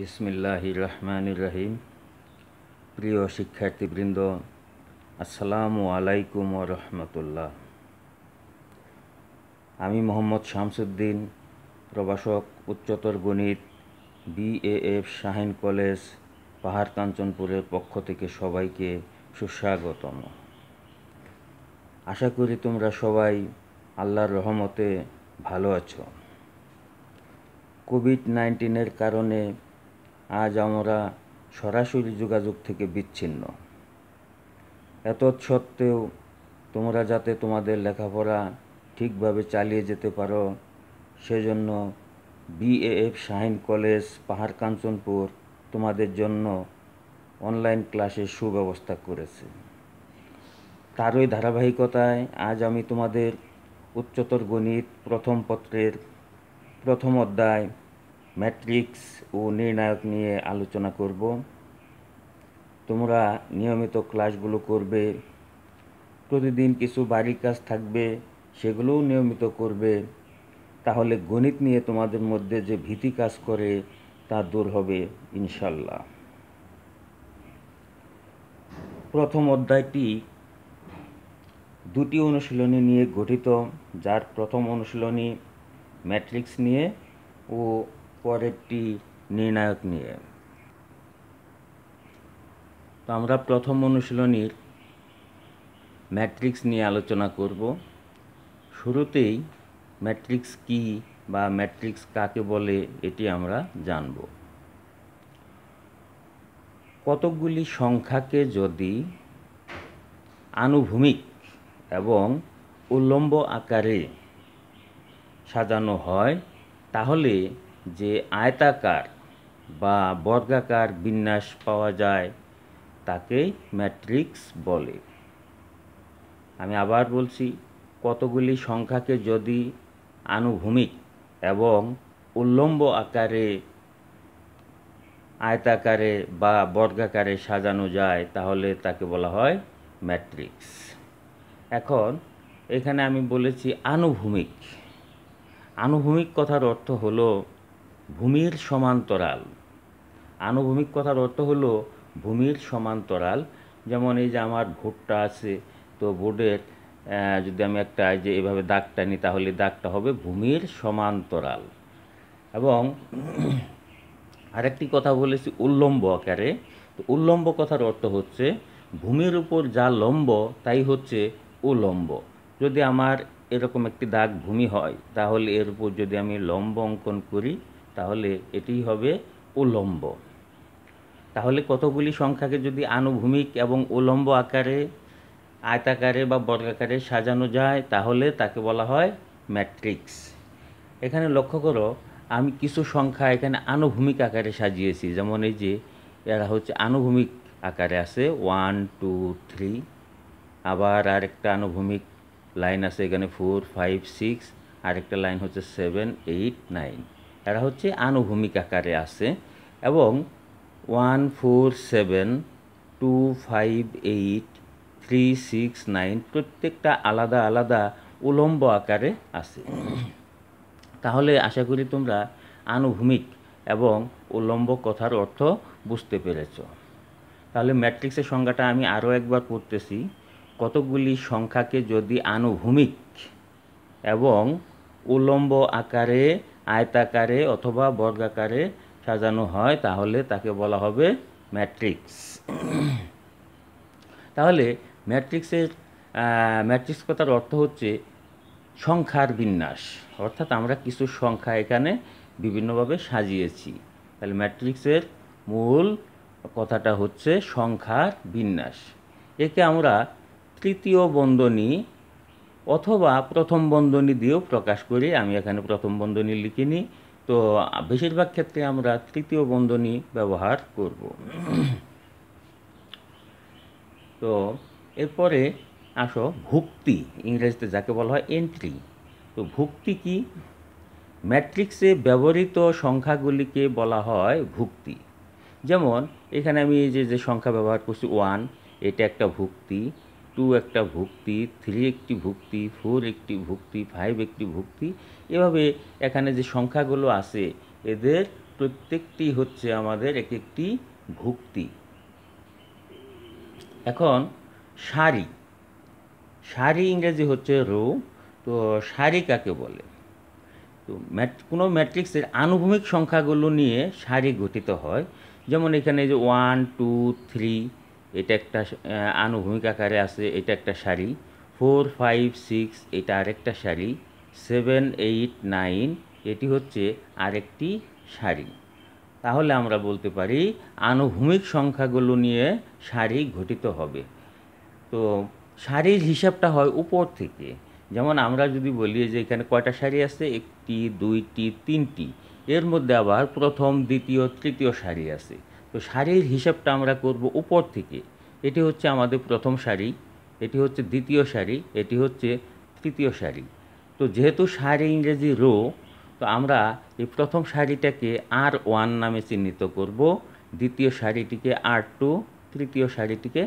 বিসমিল্লাহ রহমান রহিম প্রিয় শিক্ষার্থীবৃন্দ আসসালামু আলাইকুম ও রহমতুল্লাহ আমি মোহাম্মদ শামসুদ্দিন প্রভাষক উচ্চতর গণিত বিএএফ শাহিন কলেজ পাহাড় কাঞ্চনপুরের পক্ষ থেকে সবাইকে সুস্বাগতম আশা করি তোমরা সবাই আল্লাহর রহমতে ভালো আছো কোভিড নাইন্টিনের কারণে আজ আমরা সরাসরি যোগাযোগ থেকে বিচ্ছিন্ন সত্ত্বেও তোমরা যাতে তোমাদের লেখাপড়া ঠিকভাবে চালিয়ে যেতে পারো সেজন্য বিএএফ শাহিন কলেজ পাহাড় কাঞ্চনপুর তোমাদের জন্য অনলাইন ক্লাসের সুব্যবস্থা করেছে তারই ধারাবাহিকতায় আজ আমি তোমাদের উচ্চতর গণিত প্রথম পত্রের প্রথম অধ্যায় ম্যাট্রিক্স ও নির্ণায়ক নিয়ে আলোচনা করব তোমরা নিয়মিত ক্লাসগুলো করবে প্রতিদিন কিছু বাড়ির কাজ থাকবে সেগুলোও নিয়মিত করবে তাহলে গণিত নিয়ে তোমাদের মধ্যে যে ভীতি কাজ করে তা দূর হবে ইনশাল্লাহ প্রথম অধ্যায়টি দুটি অনুশীলনী নিয়ে গঠিত যার প্রথম অনুশীলনী ম্যাট্রিক্স নিয়ে ও পরেরটি নির্ণায়ক নিয়ে তো আমরা প্রথম অনুশীলনীর ম্যাট্রিক্স নিয়ে আলোচনা করব শুরুতেই ম্যাট্রিক্স কি বা ম্যাট্রিক্স কাকে বলে এটি আমরা জানব কতকগুলি সংখ্যাকে যদি আনুভূমিক এবং উল্লম্ব আকারে সাজানো হয় তাহলে যে আয়তাকার বা বর্গাকার বিন্যাস পাওয়া যায় তাকে ম্যাট্রিক্স বলে আমি আবার বলছি কতগুলি সংখ্যাকে যদি আনুভূমিক এবং উল্লম্ব আকারে আয়তাকারে বা বর্গাকারে সাজানো যায় তাহলে তাকে বলা হয় ম্যাট্রিক্স এখন এখানে আমি বলেছি আনুভূমিক আনুভূমিক কথার অর্থ হলো ভূমির সমান্তরাল আনুভূমিক কথার অর্থ হলো ভূমির সমান্তরাল যেমন এই যে আমার ভোটটা আছে তো ভোটের যদি আমি একটা যে এভাবে দাগটা নিই তাহলে দাগটা হবে ভূমির সমান্তরাল এবং আরেকটি কথা বলেছি উল্লম্ব আকারে তো উল্লম্ব কথার অর্থ হচ্ছে ভূমির উপর যা লম্ব তাই হচ্ছে উলম্ব যদি আমার এরকম একটি দাগ ভূমি হয় তাহলে এর উপর যদি আমি লম্ব অঙ্কন করি তাহলে এটি হবে উলম্ব তাহলে কতগুলি সংখ্যাকে যদি আনুভূমিক এবং উলম্ব আকারে আয়তাকারে বা বর্গাকারে সাজানো যায় তাহলে তাকে বলা হয় ম্যাট্রিক্স এখানে লক্ষ্য করো আমি কিছু সংখ্যা এখানে আনুভূমিক আকারে সাজিয়েছি যেমন এই যে এরা হচ্ছে আনুভূমিক আকারে আছে ওয়ান টু থ্রি আবার আরেকটা আনুভূমিক লাইন আছে এখানে ফোর ফাইভ সিক্স আরেকটা লাইন হচ্ছে সেভেন এইট নাইন এরা হচ্ছে আনুভূমিক আকারে আছে এবং one four seven two five eight three six nine প্রত্যেকটা আলাদা আলাদা উলম্ব আকারে আছে তাহলে আশা করি তোমরা আনুভূমিক এবং উলম্ব কথার অর্থ বুঝতে পেরেছ তাহলে ম্যাট্রিক্সের সংজ্ঞাটা আমি আরও একবার পড়তেছি কতগুলি সংখ্যাকে যদি আনুভূমিক এবং উলম্ব আকারে আয়তাকারে অথবা বর্গাকারে সাজানো হয় তাহলে তাকে বলা হবে ম্যাট্রিক্স তাহলে ম্যাট্রিক্সের ম্যাট্রিক্স কথার অর্থ হচ্ছে সংখ্যার বিন্যাস অর্থাৎ আমরা কিছু সংখ্যা এখানে বিভিন্নভাবে সাজিয়েছি তাহলে ম্যাট্রিক্সের মূল কথাটা হচ্ছে সংখ্যার বিন্যাস একে আমরা তৃতীয় বন্ধনী অথবা প্রথম বন্ধনী দিয়েও প্রকাশ করি আমি এখানে প্রথম বন্ধনী লিখিনি তো বেশিরভাগ ক্ষেত্রে আমরা তৃতীয় বন্ধনী ব্যবহার করব তো এরপরে আসো ভুক্তি ইংরেজিতে যাকে বলা হয় এন্ট্রি তো ভুক্তি কি ম্যাট্রিক্সে ব্যবহৃত সংখ্যাগুলিকে বলা হয় ভুক্তি যেমন এখানে আমি যে যে সংখ্যা ব্যবহার করছি ওয়ান এটা একটা ভুক্তি টু একটা ভুক্তি থ্রি একটি ভুক্তি ফোর একটি ভুক্তি ফাইভ একটি ভুক্তি এভাবে এখানে যে সংখ্যাগুলো আছে এদের প্রত্যেকটি হচ্ছে আমাদের এক একটি ভুক্তি এখন সারি সারি ইংরেজি হচ্ছে রো তো সারি কাকে বলে তো কোনো ম্যাট্রিক্সের আনুভূমিক সংখ্যাগুলো নিয়ে সারি গঠিত হয় যেমন এখানে যে ওয়ান টু থ্রি এটা একটা আনুভূমিক আকারে আছে এটা একটা শাড়ি ফোর ফাইভ সিক্স এটা আরেকটা শাড়ি সেভেন এইট নাইন এটি হচ্ছে আরেকটি শাড়ি তাহলে আমরা বলতে পারি আনুভূমিক সংখ্যাগুলো নিয়ে শাড়ি ঘটিত হবে তো শাড়ির হিসাবটা হয় উপর থেকে যেমন আমরা যদি বলি যে এখানে কয়টা শাড়ি আছে একটি দুইটি তিনটি এর মধ্যে আবার প্রথম দ্বিতীয় তৃতীয় শাড়ি আছে তো শাড়ির হিসাবটা আমরা করব উপর থেকে এটি হচ্ছে আমাদের প্রথম শাড়ি এটি হচ্ছে দ্বিতীয় শাড়ি এটি হচ্ছে তৃতীয় শাড়ি তো যেহেতু শাড়ি ইংরেজি রো তো আমরা এই প্রথম শাড়িটাকে আর ওয়ান নামে চিহ্নিত করব দ্বিতীয় শাড়িটিকে আর টু তৃতীয় শাড়িটিকে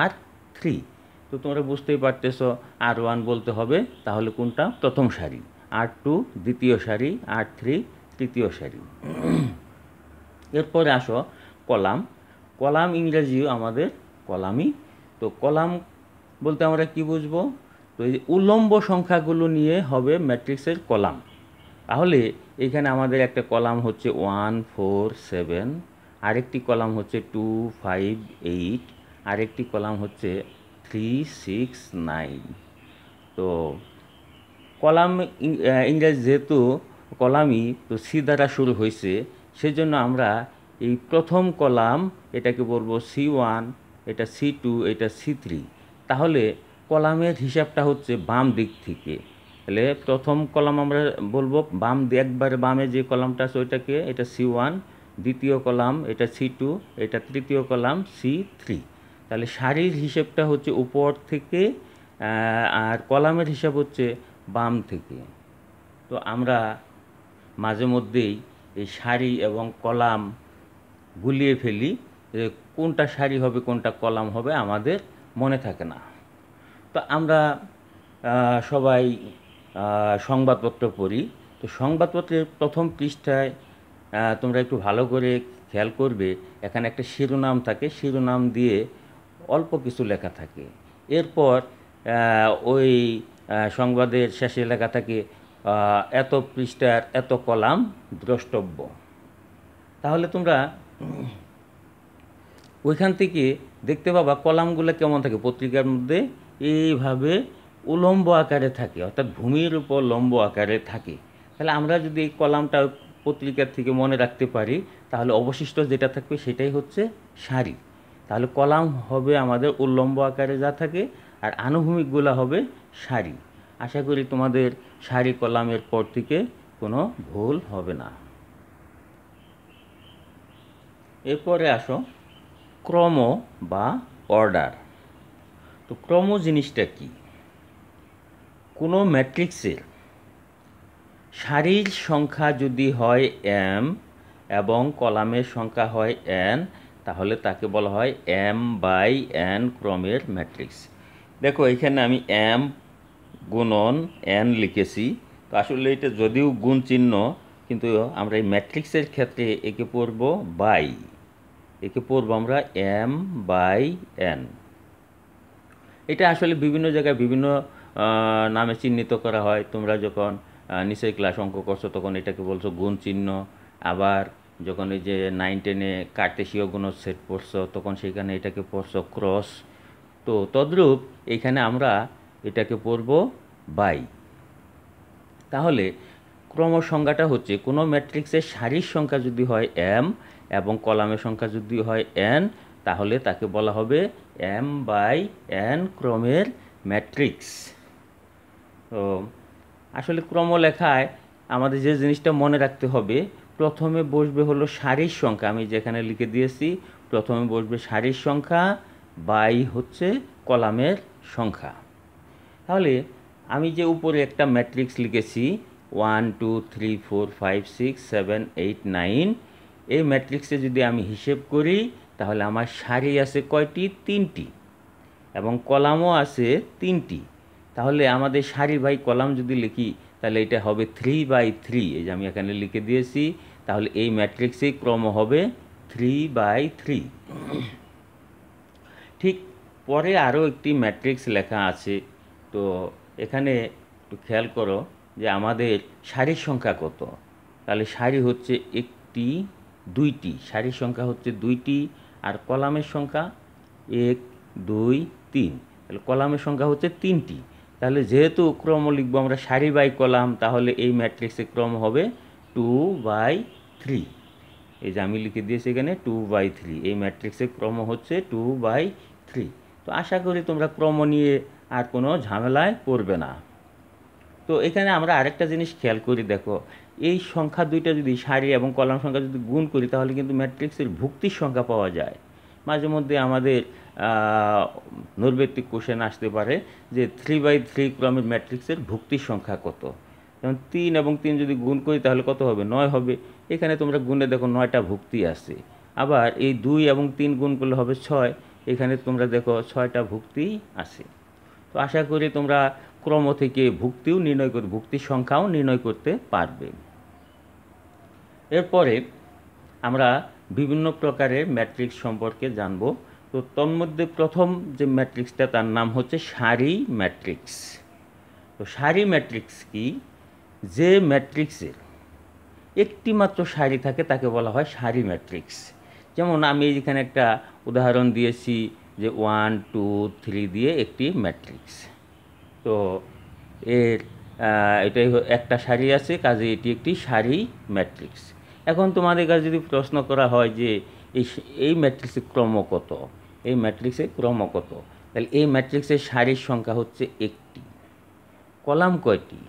আর থ্রি তো তোমরা বুঝতেই পারতেছ আর ওয়ান বলতে হবে তাহলে কোনটা প্রথম শাড়ি আর টু দ্বিতীয় শাড়ি আর থ্রি তৃতীয় শাড়ি এরপরে আসো কলাম কলাম ইংরেজিও আমাদের কলামই তো কলাম বলতে আমরা কি বুঝবো তো এই উল্লম্ব সংখ্যাগুলো নিয়ে হবে ম্যাট্রিক্সের কলাম তাহলে এখানে আমাদের একটা কলাম হচ্ছে ওয়ান ফোর সেভেন আরেকটি কলাম হচ্ছে টু ফাইভ এইট আরেকটি কলাম হচ্ছে থ্রি সিক্স নাইন তো কলাম ইংরেজি যেহেতু কলামই তো সি দ্বারা শুরু হয়েছে সেজন্য আমরা এই প্রথম কলাম এটাকে বলবো সি ওয়ান এটা সি টু এটা সি থ্রি তাহলে কলামের হিসাবটা হচ্ছে বাম দিক থেকে তাহলে প্রথম কলাম আমরা বলবো বাম একবারে বামে যে কলামটা আছে ওইটাকে এটা সি ওয়ান দ্বিতীয় কলাম এটা সি টু এটা তৃতীয় কলাম সি থ্রি তাহলে শাড়ির হিসেবটা হচ্ছে উপর থেকে আর কলামের হিসাব হচ্ছে বাম থেকে তো আমরা মাঝে মধ্যেই এই শাড়ি এবং কলাম গুলিয়ে ফেলি যে কোনটা শাড়ি হবে কোনটা কলাম হবে আমাদের মনে থাকে না তো আমরা সবাই সংবাদপত্র পড়ি তো সংবাদপত্রের প্রথম পৃষ্ঠায় তোমরা একটু ভালো করে খেয়াল করবে এখানে একটা শিরোনাম থাকে শিরোনাম দিয়ে অল্প কিছু লেখা থাকে এরপর ওই সংবাদের শেষে লেখা থাকে এত পৃষ্ঠার এত কলাম দ্রষ্টব্য তাহলে তোমরা ওইখান থেকে দেখতে পাবা কলামগুলো কেমন থাকে পত্রিকার মধ্যে এইভাবে উলম্ব আকারে থাকে অর্থাৎ ভূমির উপর লম্ব আকারে থাকে তাহলে আমরা যদি এই কলামটা পত্রিকার থেকে মনে রাখতে পারি তাহলে অবশিষ্ট যেটা থাকবে সেটাই হচ্ছে শাড়ি তাহলে কলাম হবে আমাদের উল্লম্ব আকারে যা থাকে আর আনুভূমিকগুলো হবে শাড়ি আশা করি তোমাদের শাড়ি কলামের পর থেকে কোনো ভুল হবে না এরপরে আসো ক্রম বা অর্ডার তো ক্রম জিনিসটা কি কোনো ম্যাট্রিক্সের সারির সংখ্যা যদি হয় এম এবং কলামের সংখ্যা হয় এন তাহলে তাকে বলা হয় এম বাই এন ক্রমের ম্যাট্রিক্স দেখো এখানে আমি এম গুণন এন লিখেছি তো আসলে এটা যদিও গুণ চিহ্ন কিন্তু আমরা এই ম্যাট্রিক্সের ক্ষেত্রে একে পড়ব বাই একে পড়ব আমরা এম বাই এন এটা আসলে বিভিন্ন জায়গায় বিভিন্ন নামে চিহ্নিত করা হয় তোমরা যখন নিচের ক্লাস অঙ্ক করছো তখন এটাকে বলছো গুণ চিহ্ন আবার যখন ওই যে নাইন টেনে কার্তেশীয় গুণের সেট পড়ছ তখন সেখানে এটাকে পড়ছ ক্রস তো তদ্রূপ এখানে আমরা এটাকে পড়ব বাই তাহলে ক্রম সংখ্যাটা হচ্ছে কোনো ম্যাট্রিক্সের সারির সংখ্যা যদি হয় এম এবং কলামের সংখ্যা যদি হয় এন তাহলে তাকে বলা হবে এম বাই এন ক্রমের ম্যাট্রিক্স তো আসলে ক্রম লেখায় আমাদের যে জিনিসটা মনে রাখতে হবে প্রথমে বসবে হলো সারির সংখ্যা আমি যেখানে লিখে দিয়েছি প্রথমে বসবে সারির সংখ্যা বাই হচ্ছে কলামের সংখ্যা তাহলে আমি যে উপরে একটা ম্যাট্রিক্স লিখেছি one two three four five six seven eight nine এই ম্যাট্রিক্সে যদি আমি হিসেব করি তাহলে আমার সারি আছে কয়টি তিনটি এবং কলামও আছে তিনটি তাহলে আমাদের সারি বাই কলাম যদি লিখি তাহলে এটা হবে থ্রি বাই থ্রি এই যে আমি এখানে লিখে দিয়েছি তাহলে এই ম্যাট্রিক্সেই ক্রম হবে থ্রি বাই থ্রি ঠিক পরে আরও একটি ম্যাট্রিক্স লেখা আছে তো এখানে একটু খেয়াল করো যে আমাদের সারির সংখ্যা কত তাহলে সারি হচ্ছে একটি দুইটি সারির সংখ্যা হচ্ছে দুইটি আর কলামের সংখ্যা এক দুই তিন তাহলে কলামের সংখ্যা হচ্ছে তিনটি তাহলে যেহেতু ক্রম লিখবো আমরা সারি বাই কলাম তাহলে এই ম্যাট্রিক্সের ক্রম হবে টু বাই থ্রি এই যে আমি লিখে দিয়েছি এখানে টু বাই থ্রি এই ম্যাট্রিক্সের ক্রম হচ্ছে টু বাই থ্রি তো আশা করি তোমরা ক্রম নিয়ে আর কোনো ঝামেলায় পড়বে না তো এখানে আমরা আরেকটা জিনিস খেয়াল করি দেখো এই সংখ্যা দুইটা যদি সারি এবং কলাম সংখ্যা যদি গুণ করি তাহলে কিন্তু ম্যাট্রিক্সের ভুক্তির সংখ্যা পাওয়া যায় মাঝে মধ্যে আমাদের নৈর্ব্যক্তিক কোশ্চেন আসতে পারে যে থ্রি বাই থ্রি ক্রমের ম্যাট্রিক্সের ভুক্তির সংখ্যা কত যেমন তিন এবং তিন যদি গুণ করি তাহলে কত হবে নয় হবে এখানে তোমরা গুণে দেখো নয়টা ভুক্তি আছে আবার এই দুই এবং তিন গুণ করলে হবে ছয় এখানে তোমরা দেখো ছয়টা ভুক্তি আছে তো আশা করি তোমরা ক্রম থেকে ভুক্তিও নির্ণয় করতে ভুক্তি সংখ্যাও নির্ণয় করতে পারবে এরপরে আমরা বিভিন্ন প্রকারের ম্যাট্রিক্স সম্পর্কে জানব তো তন্মধ্যে প্রথম যে ম্যাট্রিক্সটা তার নাম হচ্ছে সারি ম্যাট্রিক্স তো সারি ম্যাট্রিক্স কি যে ম্যাট্রিক্সের একটি মাত্র সারি থাকে তাকে বলা হয় সারি ম্যাট্রিক্স যেমন আমি এখানে একটা উদাহরণ দিয়েছি যে ওয়ান টু থ্রি দিয়ে একটি ম্যাট্রিক্স তো এর এটাই একটা শাড়ি আছে কাজে এটি একটি শাড়ি ম্যাট্রিক্স এখন তোমাদের কাছে যদি প্রশ্ন করা হয় যে এই এই ম্যাট্রিক্সের ক্রম কত এই ম্যাট্রিক্সের ক্রম কত তাহলে এই ম্যাট্রিক্সের শাড়ির সংখ্যা হচ্ছে একটি কলাম কয়টি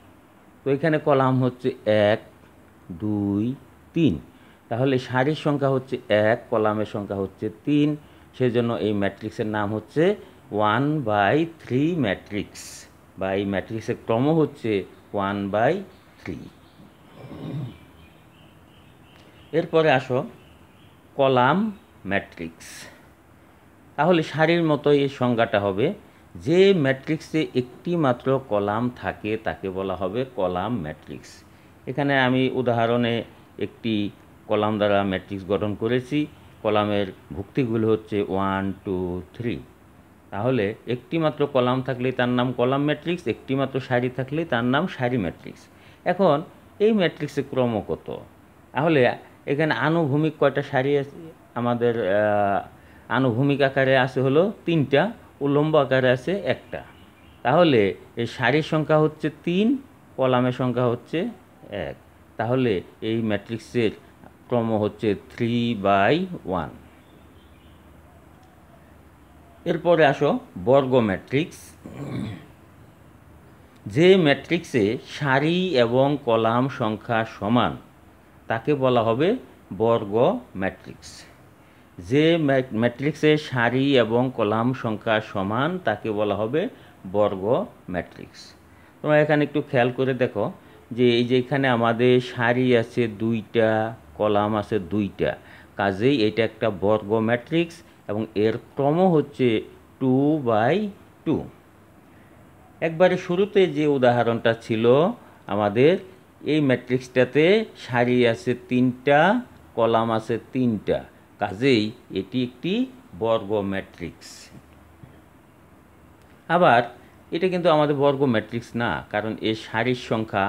তো এখানে কলাম হচ্ছে এক দুই তিন তাহলে শাড়ির সংখ্যা হচ্ছে এক কলামের সংখ্যা হচ্ছে তিন সেজন্য এই ম্যাট্রিক্সের নাম হচ্ছে ওয়ান বাই থ্রি ম্যাট্রিক্স বা এই ম্যাট্রিক্সের ক্রম হচ্ছে ওয়ান বাই থ্রি এরপরে আসো কলাম ম্যাট্রিক্স তাহলে সারির মতো এই সংজ্ঞাটা হবে যে ম্যাট্রিক্সে একটি মাত্র কলাম থাকে তাকে বলা হবে কলাম ম্যাট্রিক্স এখানে আমি উদাহরণে একটি কলাম দ্বারা ম্যাট্রিক্স গঠন করেছি কলামের ভুক্তিগুলো হচ্ছে ওয়ান টু থ্রি তাহলে একটিমাত্র কলাম থাকলে তার নাম কলাম ম্যাট্রিক্স একটিমাত্র সারি থাকলে তার নাম সারি ম্যাট্রিক্স এখন এই ম্যাট্রিক্সের ক্রম কত তাহলে এখানে আনুভূমিক কয়টা সারি আমাদের আনুভূমিক আকারে আছে হলো তিনটা উল্লম্ব আকারে আছে একটা তাহলে এই সারির সংখ্যা হচ্ছে তিন কলামের সংখ্যা হচ্ছে এক তাহলে এই ম্যাট্রিক্সের ক্রম হচ্ছে থ্রি বাই ওয়ান এরপরে আসো বর্গ ম্যাট্রিক্স যে ম্যাট্রিক্সে সারি এবং কলাম সংখ্যা সমান তাকে বলা হবে বর্গ ম্যাট্রিক্স যে ম্যাট্রিক্সে সারি এবং কলাম সংখ্যা সমান তাকে বলা হবে বর্গ ম্যাট্রিক্স তোমরা এখানে একটু খেয়াল করে দেখো যে এই যে এখানে আমাদের সারি আছে দুইটা কলাম আছে দুইটা কাজেই এটা একটা বর্গ ম্যাট্রিক্স এবং এর ক্রম হচ্ছে টু বাই টু একবারে শুরুতে যে উদাহরণটা ছিল আমাদের এই ম্যাট্রিক্সটাতে সারি আছে তিনটা কলাম আছে তিনটা কাজেই এটি একটি বর্গ ম্যাট্রিক্স আবার এটা কিন্তু আমাদের বর্গ ম্যাট্রিক্স না কারণ এর সারির সংখ্যা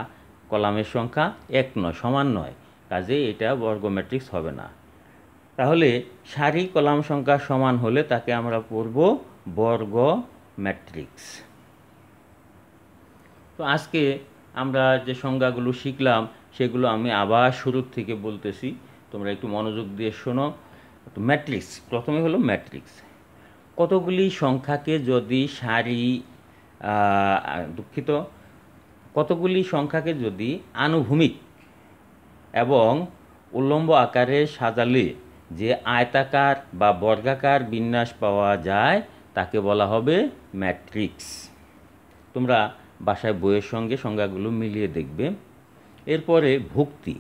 কলামের সংখ্যা এক নয় সমান নয় কাজে এটা বর্গ ম্যাট্রিক্স হবে না তাহলে সারি কলাম সংখ্যা সমান হলে তাকে আমরা পড়ব বর্গ ম্যাট্রিক্স তো আজকে আমরা যে সংজ্ঞাগুলো শিখলাম সেগুলো আমি আবার শুরুর থেকে বলতেছি তোমরা একটু মনোযোগ দিয়ে শোনো তো ম্যাট্রিক্স প্রথমে হলো ম্যাট্রিক্স কতগুলি সংখ্যাকে যদি সারি দুঃখিত কতগুলি সংখ্যাকে যদি আনুভূমিক এবং উল্লম্ব আকারে সাজালে যে আয়তাকার বা বর্গাকার বিন্যাস পাওয়া যায় তাকে বলা হবে ম্যাট্রিক্স তোমরা বাসায় বইয়ের সঙ্গে সংজ্ঞাগুলো মিলিয়ে দেখবে এরপরে ভুক্তি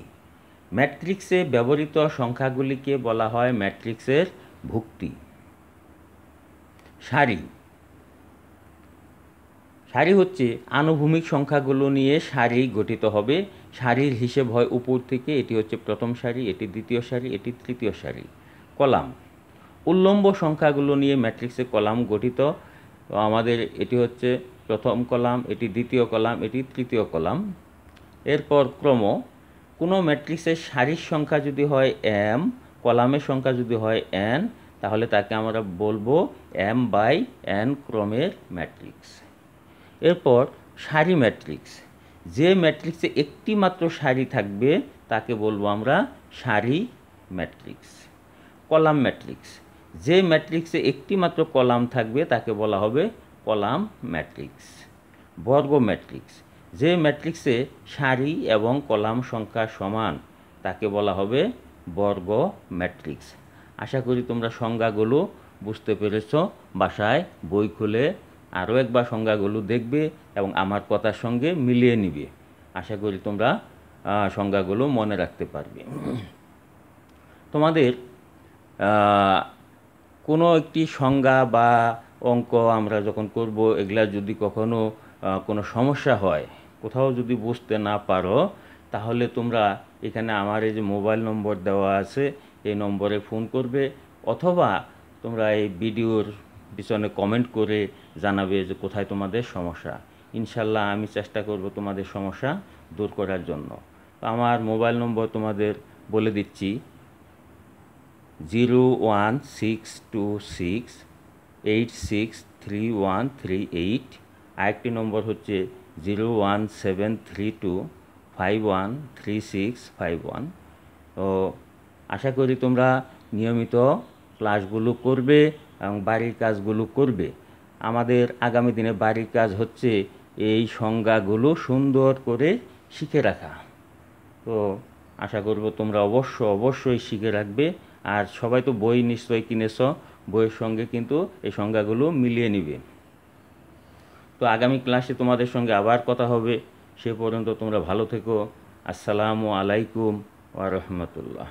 ম্যাট্রিক্সে ব্যবহৃত সংখ্যাগুলিকে বলা হয় ম্যাট্রিক্সের ভুক্তি সারি সারি হচ্ছে আনুভূমিক সংখ্যাগুলো নিয়ে সারি গঠিত হবে সারির হিসেব হয় উপর থেকে এটি হচ্ছে প্রথম সারি এটি দ্বিতীয় সারি এটি তৃতীয় সারি কলাম উল্লম্ব সংখ্যাগুলো নিয়ে ম্যাট্রিক্সে কলাম গঠিত আমাদের এটি হচ্ছে প্রথম কলাম এটি দ্বিতীয় কলাম এটি তৃতীয় কলাম এরপর ক্রম কোনো ম্যাট্রিক্সের সারির সংখ্যা যদি হয় এম কলামের সংখ্যা যদি হয় এন তাহলে তাকে আমরা বলবো এম বাই এন ক্রমের ম্যাট্রিক্স এরপর সারি ম্যাট্রিক্স যে ম্যাট্রিক্সে একটি মাত্র সারি থাকবে তাকে বলবো আমরা সারি ম্যাট্রিক্স কলাম ম্যাট্রিক্স যে ম্যাট্রিক্সে একটি মাত্র কলাম থাকবে তাকে বলা হবে কলাম ম্যাট্রিক্স বর্গ ম্যাট্রিক্স যে ম্যাট্রিক্সে সারি এবং কলাম সংখ্যা সমান তাকে বলা হবে বর্গ ম্যাট্রিক্স আশা করি তোমরা সংজ্ঞাগুলো বুঝতে পেরেছ বাসায় বই খুলে আরও একবার সংজ্ঞাগুলো দেখবে এবং আমার কথার সঙ্গে মিলিয়ে নিবে আশা করি তোমরা সংজ্ঞাগুলো মনে রাখতে পারবে তোমাদের কোনো একটি সংজ্ঞা বা অঙ্ক আমরা যখন করব এগুলা যদি কখনো কোনো সমস্যা হয় কোথাও যদি বুঝতে না পারো তাহলে তোমরা এখানে আমার এই যে মোবাইল নম্বর দেওয়া আছে এই নম্বরে ফোন করবে অথবা তোমরা এই ভিডিওর পিছনে কমেন্ট করে জানাবে যে কোথায় তোমাদের সমস্যা ইনশাল্লাহ আমি চেষ্টা করব তোমাদের সমস্যা দূর করার জন্য তো আমার মোবাইল নম্বর তোমাদের বলে দিচ্ছি zero one six two six eight six three one three eight আরেকটি নম্বর হচ্ছে zero one seven three two five one three six five one তো আশা করি তোমরা নিয়মিত ক্লাসগুলো করবে এবং বাড়ির কাজগুলো করবে আমাদের আগামী দিনে বাড়ির কাজ হচ্ছে এই সংজ্ঞাগুলো সুন্দর করে শিখে রাখা তো আশা করব তোমরা অবশ্য অবশ্যই শিখে রাখবে আর সবাই তো বই নিশ্চয়ই কিনেছ বইয়ের সঙ্গে কিন্তু এই সংজ্ঞাগুলো মিলিয়ে নিবে তো আগামী ক্লাসে তোমাদের সঙ্গে আবার কথা হবে সে পর্যন্ত তোমরা ভালো থেকো আসসালামু আলাইকুম ওয়া রাহমাতুল্লাহ